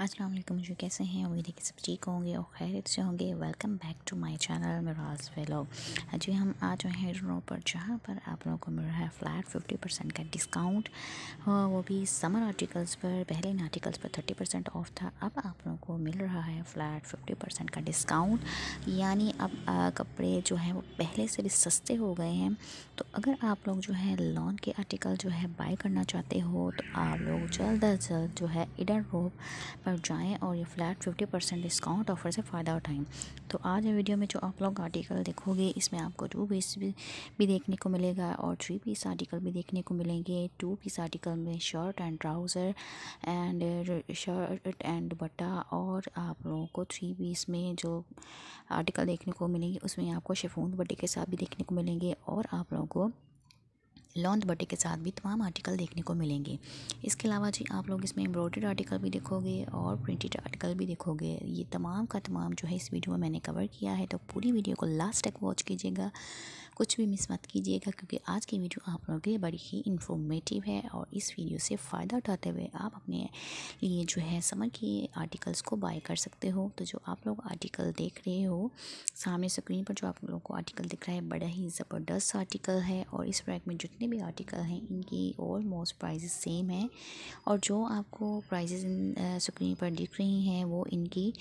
अस्सलाम वालेकुम जी कैसे हैं उम्मीद है कि सब ठीक होंगे और खैरियत से होंगे welcome back to my channel मिराज वेलो जी हम आज जो हैं रो पर जहाँ पर आप लोगों को मिल रहा है फ्लैट फिफ्टी परसेंट का डिस्काउंट हाँ, वो भी समर आर्टिकल्स पर पहले इन आर्टिकल्स पर थर्टी परसेंट ऑफ था अब आप लोगों को मिल रहा है फ्लैट फिफ्टी परसेंट का डिस्काउंट यानी अब कपड़े जो हैं वो पहले से भी सस्ते हो गए हैं तो अगर आप लोग जो है लॉन के आर्टिकल जो है बाई करना चाहते हो तो आप लोग जल्द अज जल्द जो है इडर रोप जाएं और ये फ्लैट 50 परसेंट डिस्काउंट ऑफर से फ़ायदा उठाएं तो आज वीडियो में जो आप लोग आर्टिकल देखोगे इसमें आपको टू पीस भी, भी देखने को मिलेगा और थ्री पीस आर्टिकल भी देखने को मिलेंगे टू पीस आर्टिकल में shirt and trouser and shirt and बट्टा और आप लोगों को थ्री पीस में जो आर्टिकल देखने को मिलेंगे उसमें आपको शेफोन बट्टे के साथ भी देखने को मिलेंगे और आप लोगों को लॉन्द बटे के साथ भी तमाम आर्टिकल देखने को मिलेंगे इसके अलावा जी आप लोग इसमें एम्ब्रॉयडेड आर्टिकल भी देखोगे और प्रिंटेड आर्टिकल भी देखोगे ये तमाम का तमाम जो है इस वीडियो में मैंने कवर किया है तो पूरी वीडियो को लास्ट तक वॉच कीजिएगा कुछ भी मिस मत कीजिएगा क्योंकि आज की वीडियो आप लोगों के लिए बड़ी ही इन्फॉर्मेटिव है और इस वीडियो से फ़ायदा उठाते हुए आप अपने लिए जो है समर की आर्टिकल्स को बाय कर सकते हो तो जो आप लोग आर्टिकल देख रहे हो सामने स्क्रीन पर जो आप लोगों को आर्टिकल दिख रहा है बड़ा ही ज़बरदस्त आर्टिकल है और इस प्रैक में जितने भी आर्टिकल हैं इनकी ऑलमोस्ट प्राइजेस सेम हैं और जो आपको प्राइजेस स्क्रीन पर दिख रही हैं वो इनकी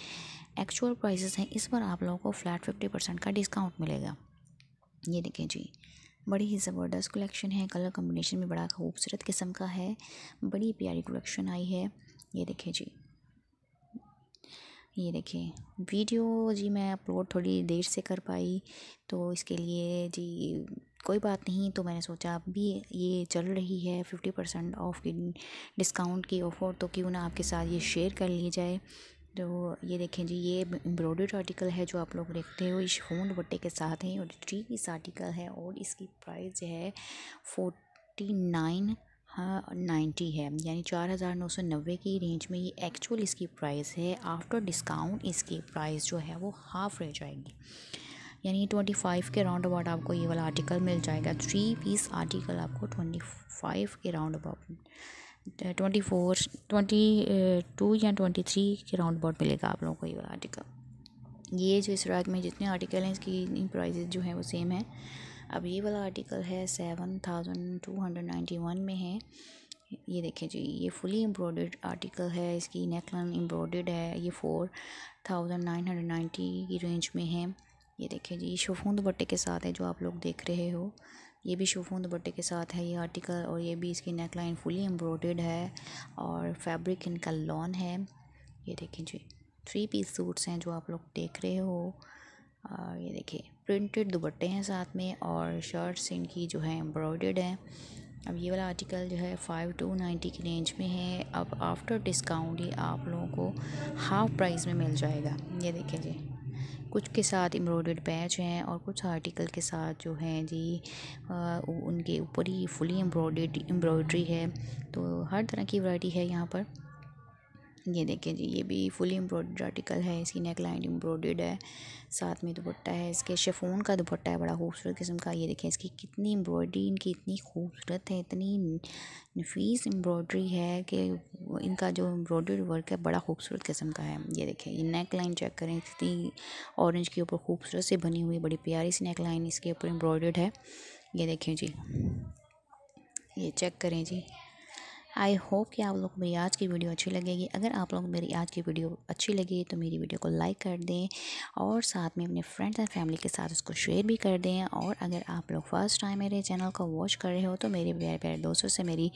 एक्चुअल प्राइजेस हैं इस पर आप लोगों को फ्लैट फिफ्टी परसेंट का डिस्काउंट मिलेगा ये देखें जी बड़ी ही ज़बरदस्त कलेक्शन है कलर कम्बिनेशन भी बड़ा खूबसूरत किस्म का है बड़ी प्यारी कलेक्शन आई है ये देखें जी ये देखें वीडियो जी मैं अपलोड थोड़ी देर से कर पाई तो इसके लिए जी कोई बात नहीं तो मैंने सोचा अब भी ये चल रही है फिफ्टी परसेंट ऑफ़ की डिस्काउंट की ऑफ़र तो क्यों ना आपके साथ ये शेयर कर ली जाए तो ये देखें जी ये एम्ब्रॉयड आर्टिकल है जो आप लोग देखते हो इस फोन बट्टे के साथ हैं और थ्री पीस आर्टिकल है और इसकी प्राइस है फोर्टी नाइन नाइन्टी है यानी चार हज़ार नौ सौ नब्बे की रेंज में ये एक्चुअल इसकी प्राइस है आफ्टर डिस्काउंट इसकी प्राइस जो है वो हाफ रह जाएगी यानी ट्वेंटी फाइव के राउंड अबाउट आपको ये वाला आर्टिकल मिल जाएगा थ्री पीस आर्टिकल आपको ट्वेंटी फाइव के round about twenty four twenty two या ट्वेंटी थ्री के राउंड अबाउट मिलेगा आप लोगों को ये वाला आर्टिकल ये जो इस रैक में जितने आर्टिकल हैं इसकी प्राइजेज जो हैं वो सेम है अब ये वाला आर्टिकल है seven thousand two hundred ninety one में है ये देखिए जी ये फुली एम्ब्रॉयड आर्टिकल है इसकी नेकलाइन एम्ब्रॉयड है ये four thousand nine hundred ninety की रेंज में है ये देखिए जी शिफोन दुपट्टे के साथ है जो आप लोग देख रहे हो ये भी शिफोन दुपट्टे के साथ है ये आर्टिकल और ये भी इसकी नेक लाइन फुली एम्ब्रॉयड है और फैब्रिक इनका लॉन है ये देखें जी थ्री पीस सूट्स हैं जो आप लोग देख रहे हो और ये देखिए प्रिंटेड दुपट्टे हैं साथ में और शर्ट्स इनकी जो है एम्ब्रॉयड है अब ये वाला आर्टिकल जो है फ़ाइव टू नाइन्टी की रेंज में है अब आफ्टर डिस्काउंट ही आप लोगों को हाफ़ प्राइस में मिल जाएगा ये देखिए जी कुछ के साथ एम्ब्रॉयडर्ड पैच हैं और कुछ आर्टिकल के साथ जो हैं जी आ, उनके ऊपर ही फुली एम्ब्रॉयड एम्ब्रॉयड्री है तो हर तरह की वैरायटी है यहाँ पर ये देखें जी ये भी फुली एम्ब्रॉयड आर्टिकल है इसकी नेक लाइन एम्ब्रॉयड है साथ में दुपट्टा है इसके शेफोन का दुपट्टा है बड़ा खूबसूरत किस्म का ये देखें इसकी कितनी एम्ब्रॉयड्री इनकी इतनी खूबसूरत है इतनी नफीस एम्ब्रॉयड्री है कि इनका जो एम्ब्रॉयड वर्क है बड़ा खूबसूरत किस्म का है ये देखें ये नेक लाइन चेक करें इतनी ऑरेंज के ऊपर खूबसूरत से बनी हुई बड़ी प्यारी सी नेक लाइन इसके ऊपर एम्ब्रॉयड है ये देखें जी ये चेक करें जी आई होप कि आप लोग को मेरी आज की वीडियो अच्छी लगेगी अगर आप लोग मेरी आज की वीडियो अच्छी लगी तो मेरी वीडियो को लाइक कर दें और साथ में अपने फ्रेंड्स एंड फैमिली के साथ उसको शेयर भी कर दें और अगर आप लोग फर्स्ट टाइम मेरे चैनल को वॉच कर रहे हो तो मेरे प्यारे प्यारे दोस्तों से मेरी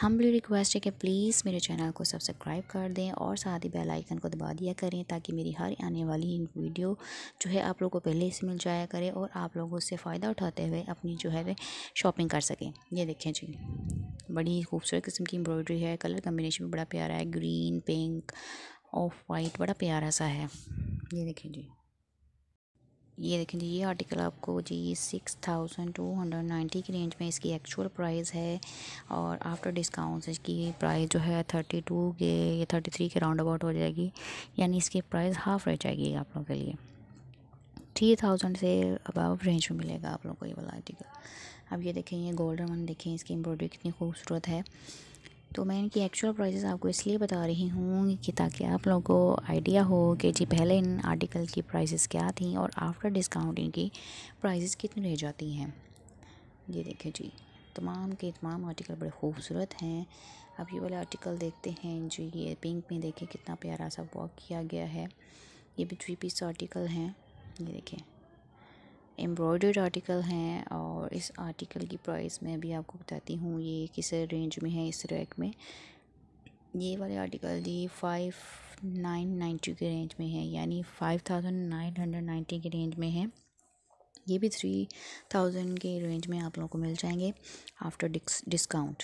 हम्बली रिक्वेस्ट है कि प्लीज़ मेरे चैनल को सब्सक्राइब कर दें और साथ ही बेल आइकन को दबा दिया करें ताकि मेरी हर आने वाली वीडियो जो है आप लोग को पहले से मिल जाया करे और आप लोग उससे फ़ायदा उठाते हुए अपनी जो है वे शॉपिंग कर सकें ये देखें जी बड़ी खूबसूरत किस्म की की एम्ब्रॉयडरी है कलर कम्बिनेशन भी बड़ा प्यारा है ग्रीन पिंक ऑफ वाइट बड़ा प्यारा सा है ये देखें जी ये देखें जी ये आर्टिकल आपको जी six thousand two hundred ninety की रेंज में इसकी एक्चुअल प्राइस है और आफ्टर डिस्काउंट इसकी प्राइस जो है थर्टी टू के या थर्टी थ्री के राउंड अबाउट हो जाएगी यानी इसकी प्राइस हाफ रह जाएगी आप लोगों के लिए थ्री थाउजेंड से अबाव रेंज में मिलेगा आप लोगों को ये वाला आर्टिकल अब ये देखें ये गोल्डन वन देखें इसकी एम्ब्रॉयडरी कितनी खूबसूरत है तो मैं इनकी एक्चुअल प्राइसेस आपको इसलिए बता रही हूँ कि ताकि आप लोगों को आइडिया हो कि जी पहले इन आर्टिकल की प्राइसेस क्या थी और आफ्टर डिस्काउंट इनकी प्राइसेस कितनी रह जाती हैं ये देखिए जी तमाम के तमाम आर्टिकल बड़े खूबसूरत हैं अब ये वाले आर्टिकल देखते हैं जो ये पिंक में देखिए कितना प्यारा सा वॉक किया गया है ये भी थ्री पीस आर्टिकल हैं ये देखिए एम्ब्रॉयडर्ड आर्टिकल हैं और और इस आर्टिकल की प्राइस मैं भी आपको बताती हूँ ये किस रेंज में है इस रैक में ये वाले आर्टिकल जी फाइव नाइन नाइन्टी के रेंज में है यानी five thousand nine hundred ninety के रेंज में है ये भी थ्री थाउजेंड के रेंज में आप लोगों को मिल जाएंगे आफ्टर डिस्काउंट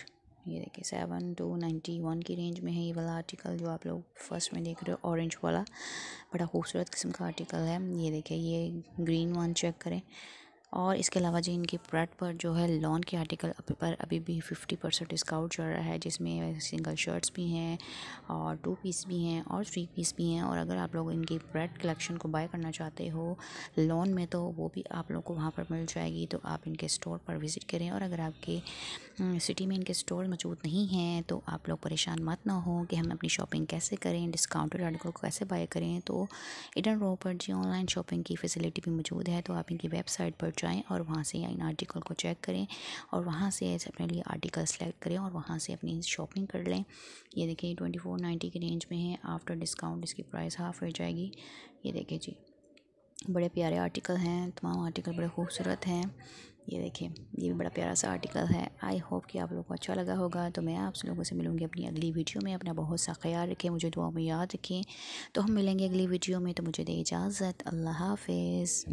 ये देखिए सेवन टू नाइन्टी वन की रेंज में है ये वाला आर्टिकल जो आप लोग फर्स्ट में देख रहे हो ऑरेंज वाला बड़ा खूबसूरत किस्म का आर्टिकल है ये देखिए ये ग्रीन वन चेक करें और इसके अलावा जी इनके प्रोडक्ट पर जो है लॉन के आर्टिकल पर अभी भी फिफ्टी परसेंट डिस्काउंट चल रहा है जिसमें सिंगल शर्ट्स भी हैं और टू पीस भी हैं और थ्री पीस भी हैं और अगर आप लोग इनकी ब्रेड कलेक्शन को बाय करना चाहते हो लॉन में तो वो भी आप लोग को वहाँ पर मिल जाएगी तो आप इनके स्टोर पर विज़िट करें और अगर आपके सिटी हम्म, में इनके स्टोर मौजूद नहीं हैं तो आप लोग परेशान मत ना हो कि हम अपनी शॉपिंग कैसे करें डिस्काउंटेड आर्टिकल को कैसे बाय करें तो इडन रो पर जी ऑनलाइन शॉपिंग की फैसिलिटी भी मौजूद है तो आप इनकी वेबसाइट पर जाएं और वहाँ से इन आर्टिकल को चेक करें और वहाँ से अपने लिए आर्टिकल सेलेक्ट करें और वहाँ से अपनी शॉपिंग कर लें ये देखिए ट्वेंटी फोर नाइन्टी की रेंज में है आफ्टर डिस्काउंट इसकी प्राइस हाफ हो जाएगी ये देखिए जी बड़े प्यारे आर्टिकल हैं तमाम आर्टिकल बड़े खूबसूरत हैं ये देखिए ये भी बड़ा प्यारा सा आर्टिकल है आई होप कि आप लोगों को अच्छा लगा होगा तो मैं आप लोगों से मिलूंगी अपनी अगली वीडियो में अपना बहुत सा ख्याल रखें मुझे दुआ में याद रखें तो हम मिलेंगे अगली वीडियो में तो मुझे दे इजाज़त अल्लाह हाफिज़